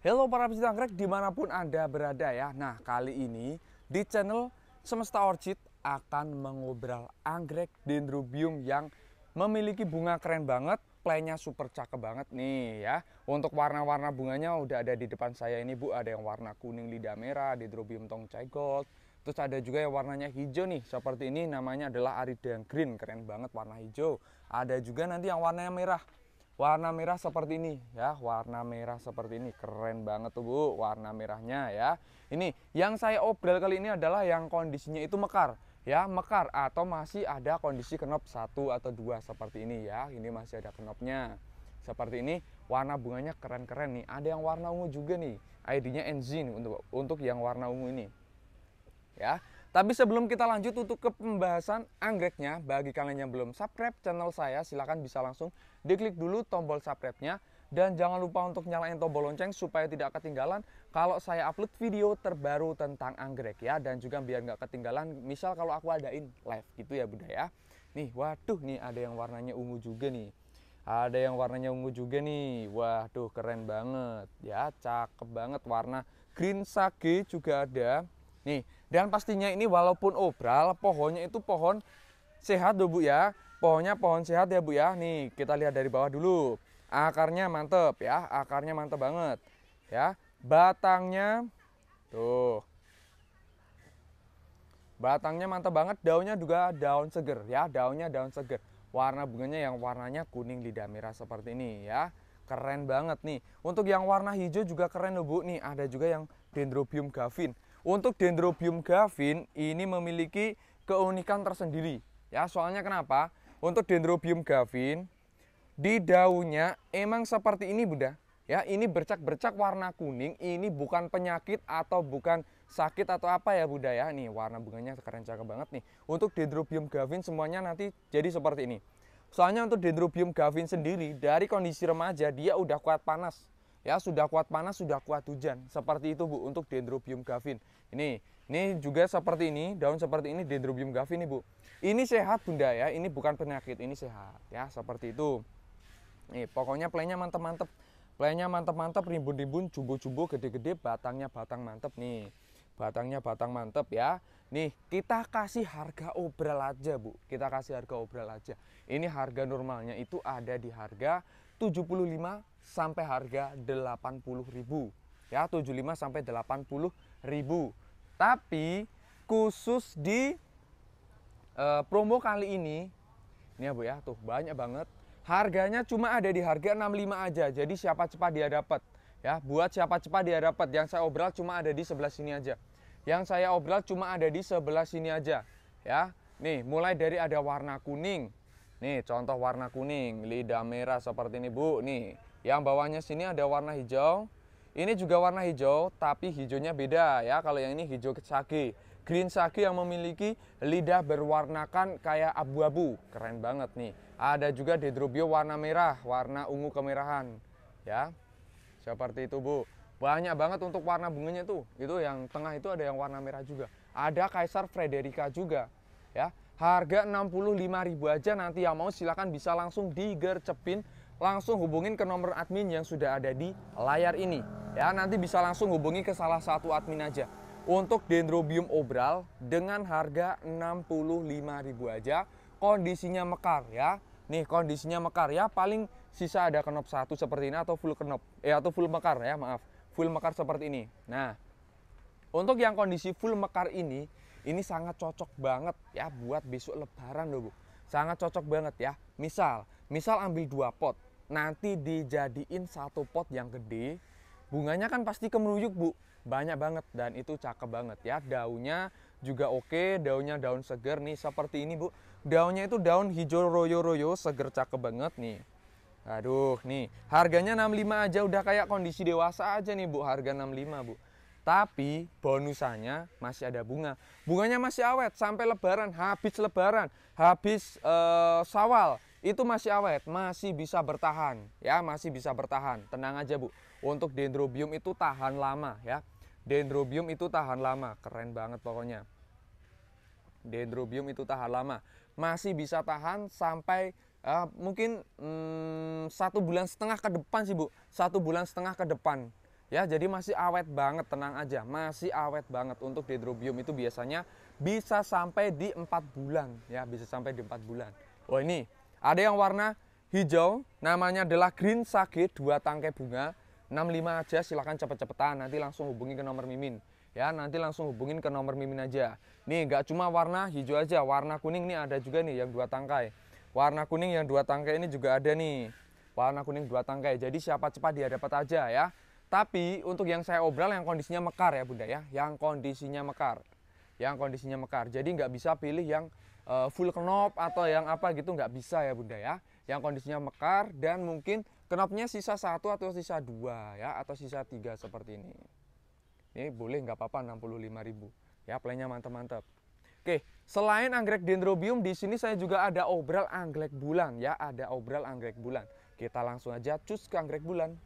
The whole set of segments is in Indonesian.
Halo para pecinta anggrek dimanapun Anda berada ya. Nah kali ini di channel Semesta Orchid akan mengobrol anggrek dendrobium yang memiliki bunga keren banget. playnya super cakep banget nih ya. Untuk warna-warna bunganya udah ada di depan saya ini Bu. Ada yang warna kuning lidah merah, dendrobium tongcai gold. Terus ada juga yang warnanya hijau nih, seperti ini namanya adalah Aridang Green, keren banget warna hijau. Ada juga nanti yang warnanya merah, warna merah seperti ini ya warna merah seperti ini keren banget tuh bu warna merahnya ya ini yang saya obrol kali ini adalah yang kondisinya itu mekar ya mekar atau masih ada kondisi kenop satu atau dua seperti ini ya ini masih ada kenopnya seperti ini warna bunganya keren-keren nih ada yang warna ungu juga nih ID-nya enzin untuk untuk yang warna ungu ini ya tapi sebelum kita lanjut untuk ke pembahasan anggreknya, bagi kalian yang belum subscribe channel saya, silahkan bisa langsung diklik dulu tombol subscribe-nya. Dan jangan lupa untuk nyalain tombol lonceng supaya tidak ketinggalan kalau saya upload video terbaru tentang anggrek ya. Dan juga biar nggak ketinggalan, misal kalau aku adain live gitu ya bunda ya. Nih, waduh nih ada yang warnanya ungu juga nih. Ada yang warnanya ungu juga nih. Waduh keren banget ya, cakep banget warna green sage juga ada Nih, dan pastinya ini walaupun obral, pohonnya itu pohon sehat loh Bu ya. Pohonnya pohon sehat ya Bu ya. Nih, kita lihat dari bawah dulu. Akarnya mantep ya, akarnya mantep banget. Ya, batangnya tuh. Batangnya mantep banget, daunnya juga daun seger ya, daunnya daun seger. Warna bunganya yang warnanya kuning lidah merah seperti ini ya keren banget nih. Untuk yang warna hijau juga keren loh Bu. Nih ada juga yang Dendrobium gavin. Untuk Dendrobium gavin ini memiliki keunikan tersendiri. Ya, soalnya kenapa? Untuk Dendrobium gavin di daunnya emang seperti ini, Bunda. Ya, ini bercak-bercak warna kuning, ini bukan penyakit atau bukan sakit atau apa ya, Bunda ya. Nih, warna bunganya keren cakep banget nih. Untuk Dendrobium gavin semuanya nanti jadi seperti ini. Soalnya untuk Dendrobium gavin sendiri dari kondisi remaja dia udah kuat panas ya sudah kuat panas sudah kuat hujan seperti itu bu untuk dendrobium gavin ini ini juga seperti ini daun seperti ini dendrobium gavin nih bu ini sehat bunda ya ini bukan penyakit ini sehat ya seperti itu nih pokoknya plannya mantep-mantep plannya mantep-mantep rimbun-rimbun jumbo-jumbo gede-gede batangnya batang mantep nih batangnya batang mantep ya nih kita kasih harga obral aja bu kita kasih harga obral aja ini harga normalnya itu ada di harga 75 sampai harga 80.000 ya 75 sampai 80.000 tapi khusus di e, promo kali ini ini ya Bu ya tuh banyak banget harganya cuma ada di harga 65 aja jadi siapa cepat dia dapat ya buat siapa cepat dia dapat yang saya obral cuma ada di sebelah sini aja yang saya obral cuma ada di sebelah sini aja ya nih mulai dari ada warna kuning Nih contoh warna kuning, lidah merah seperti ini bu. Nih yang bawahnya sini ada warna hijau. Ini juga warna hijau tapi hijaunya beda ya. Kalau yang ini hijau sage. Green sage yang memiliki lidah berwarnakan kayak abu-abu. Keren banget nih. Ada juga dendrobio warna merah, warna ungu kemerahan. Ya. Seperti itu bu. Banyak banget untuk warna bunganya tuh. Itu yang tengah itu ada yang warna merah juga. Ada kaisar Frederica juga. Ya, Harga 65.000 aja nanti yang mau silahkan bisa langsung digercepin langsung hubungin ke nomor admin yang sudah ada di layar ini. Ya, nanti bisa langsung hubungi ke salah satu admin aja. Untuk Dendrobium obral dengan harga 65.000 aja, kondisinya mekar ya. Nih, kondisinya mekar ya, paling sisa ada kenop satu seperti ini atau full kenop, eh atau full mekar ya, maaf. Full mekar seperti ini. Nah, untuk yang kondisi full mekar ini, ini sangat cocok banget ya buat besok lebaran loh Bu. Sangat cocok banget ya. Misal, misal ambil dua pot, nanti dijadiin satu pot yang gede, bunganya kan pasti kemeruyuk Bu. Banyak banget dan itu cakep banget ya. Daunnya juga oke, daunnya daun seger nih seperti ini Bu. Daunnya itu daun hijau royo-royo, seger cakep banget nih. Aduh, nih harganya 65 aja udah kayak kondisi dewasa aja nih Bu, harga 65 Bu. Tapi bonusannya masih ada bunga. Bunganya masih awet sampai lebaran, habis lebaran, habis uh, sawal itu masih awet, masih bisa bertahan ya, masih bisa bertahan. Tenang aja, Bu. Untuk dendrobium itu tahan lama ya. Dendrobium itu tahan lama, keren banget pokoknya. Dendrobium itu tahan lama, masih bisa tahan sampai uh, mungkin hmm, satu bulan setengah ke depan sih bu, satu bulan setengah ke depan Ya, jadi masih awet banget, tenang aja. Masih awet banget untuk dendrobium itu biasanya bisa sampai di empat bulan, ya, bisa sampai di 4 bulan. Oh, ini ada yang warna hijau, namanya adalah green sage, dua tangkai bunga. 65 aja silahkan cepet-cepetan nanti langsung hubungi ke nomor mimin ya nanti langsung hubungin ke nomor mimin aja nih nggak cuma warna hijau aja warna kuning nih ada juga nih yang dua tangkai warna kuning yang dua tangkai ini juga ada nih warna kuning dua tangkai jadi siapa cepat dia dapat aja ya tapi untuk yang saya obral yang kondisinya mekar ya Bunda ya, yang kondisinya mekar, yang kondisinya mekar. Jadi nggak bisa pilih yang uh, full knob atau yang apa gitu nggak bisa ya Bunda ya. Yang kondisinya mekar dan mungkin knobnya sisa satu atau sisa dua ya atau sisa tiga seperti ini. Ini boleh nggak apa-apa 65.000 ya playnya mantep-mantep. Oke, selain anggrek dendrobium di sini saya juga ada obral anggrek bulan ya, ada obral anggrek bulan. Kita langsung aja cus ke anggrek bulan.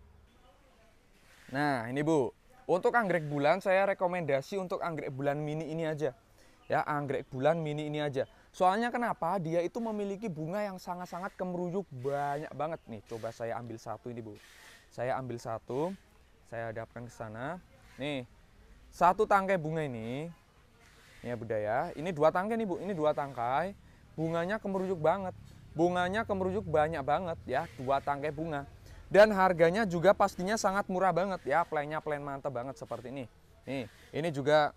Nah, ini Bu. Untuk anggrek bulan saya rekomendasi untuk anggrek bulan mini ini aja. Ya, anggrek bulan mini ini aja. Soalnya kenapa? Dia itu memiliki bunga yang sangat-sangat kemeruyuk banyak banget nih. Coba saya ambil satu ini, Bu. Saya ambil satu, saya hadapkan ke sana. Nih. Satu tangkai bunga ini ya budaya. Ini dua tangkai nih, Bu. Ini dua tangkai. Bunganya kemerujuk banget. Bunganya kemerujuk banyak banget ya, dua tangkai bunga dan harganya juga pastinya sangat murah banget ya plannya plan mantap banget seperti ini nih ini juga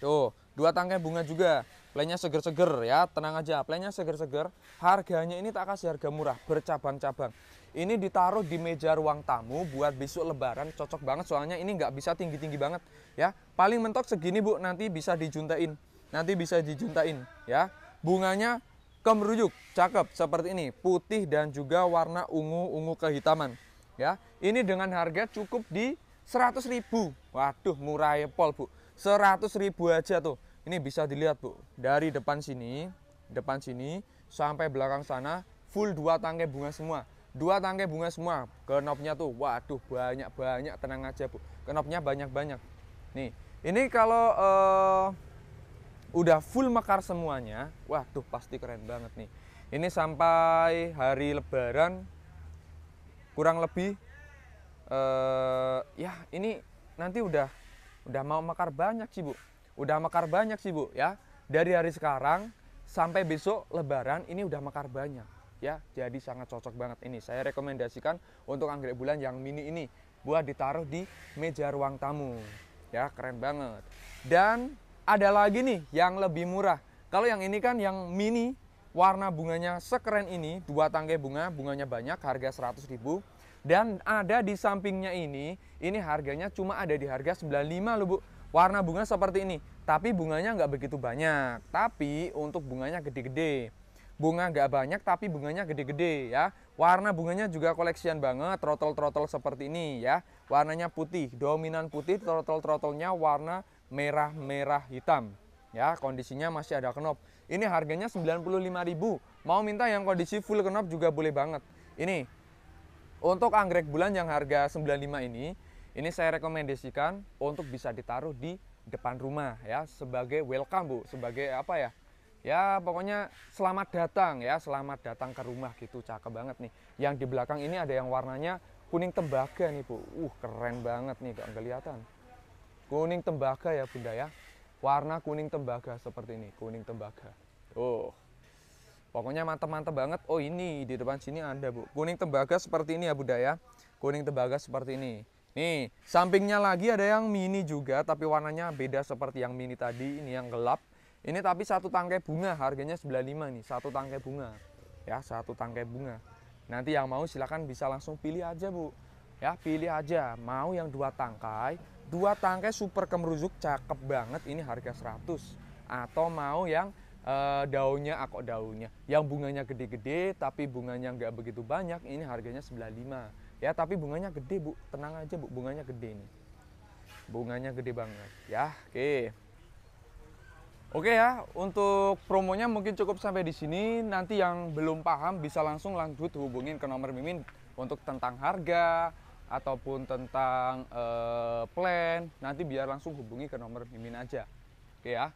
tuh dua tangkai bunga juga plannya seger-seger ya tenang aja plannya seger-seger harganya ini tak kasih harga murah bercabang-cabang ini ditaruh di meja ruang tamu buat besok lebaran cocok banget soalnya ini nggak bisa tinggi-tinggi banget ya paling mentok segini bu nanti bisa dijuntain nanti bisa dijuntain ya bunganya kemerujuk, cakep seperti ini, putih dan juga warna ungu-ungu kehitaman. Ya, ini dengan harga cukup di 100 ribu. Waduh, murah ya pol bu. 100 ribu aja tuh. Ini bisa dilihat bu, dari depan sini, depan sini sampai belakang sana full dua tangkai bunga semua. Dua tangkai bunga semua. Kenopnya tuh, waduh banyak banyak tenang aja bu. Kenopnya banyak banyak. Nih, ini kalau uh, udah full mekar semuanya waduh pasti keren banget nih ini sampai hari lebaran kurang lebih uh, ya ini nanti udah udah mau mekar banyak sih bu udah mekar banyak sih bu ya dari hari sekarang sampai besok lebaran ini udah mekar banyak ya jadi sangat cocok banget ini saya rekomendasikan untuk anggrek bulan yang mini ini buat ditaruh di meja ruang tamu ya keren banget dan ada lagi nih yang lebih murah. Kalau yang ini kan yang mini, warna bunganya sekeren ini, dua tangkai bunga, bunganya banyak, harga 100.000. ribu. Dan ada di sampingnya ini, ini harganya cuma ada di harga 95 loh Bu. Warna bunga seperti ini, tapi bunganya nggak begitu banyak. Tapi untuk bunganya gede-gede. Bunga nggak banyak, tapi bunganya gede-gede ya. Warna bunganya juga koleksian banget, trotol-trotol seperti ini ya. Warnanya putih, dominan putih, trotol-trotolnya warna merah-merah hitam. Ya, kondisinya masih ada knop. Ini harganya 95.000. Mau minta yang kondisi full knop juga boleh banget. Ini untuk anggrek bulan yang harga 95 ini, ini saya rekomendasikan untuk bisa ditaruh di depan rumah ya sebagai welcome Bu, sebagai apa ya? Ya pokoknya selamat datang ya, selamat datang ke rumah gitu, cakep banget nih. Yang di belakang ini ada yang warnanya kuning tembaga nih Bu. Uh, keren banget nih, gak kelihatan. Kuning tembaga ya Bunda ya. Warna kuning tembaga seperti ini, kuning tembaga. Oh. Pokoknya mantep-mantep banget. Oh ini di depan sini ada Bu. Kuning tembaga seperti ini ya Bunda ya. Kuning tembaga seperti ini. Nih, sampingnya lagi ada yang mini juga, tapi warnanya beda seperti yang mini tadi, ini yang gelap. Ini tapi satu tangkai bunga, harganya 95 nih, satu tangkai bunga. Ya, satu tangkai bunga. Nanti yang mau silahkan bisa langsung pilih aja, Bu. Ya, pilih aja, mau yang dua tangkai Dua tangkai super kemruzuk cakep banget ini harga 100 atau mau yang e, daunnya akok ah, daunnya yang bunganya gede-gede tapi bunganya nggak begitu banyak ini harganya 95 ya tapi bunganya gede bu tenang aja bu bunganya gede nih bunganya gede banget ya oke okay. Oke ya, untuk promonya mungkin cukup sampai di sini. Nanti yang belum paham bisa langsung lanjut hubungin ke nomor Mimin untuk tentang harga, ataupun tentang uh, plan, nanti biar langsung hubungi ke nomor Mimin aja. Oke ya.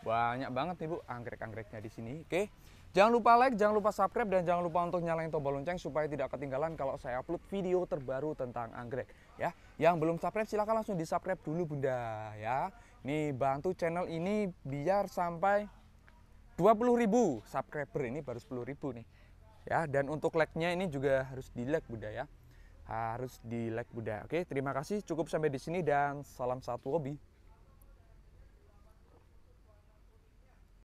Banyak banget nih Bu anggrek-anggreknya di sini. Oke. Jangan lupa like, jangan lupa subscribe dan jangan lupa untuk nyalain tombol lonceng supaya tidak ketinggalan kalau saya upload video terbaru tentang anggrek ya. Yang belum subscribe silahkan langsung di-subscribe dulu Bunda ya. Nih bantu channel ini biar sampai 20.000 subscriber ini baru 10.000 nih. Ya, dan untuk like-nya ini juga harus di-like Bunda ya harus di like Bunda. Oke, terima kasih. Cukup sampai di sini dan salam satu hobi.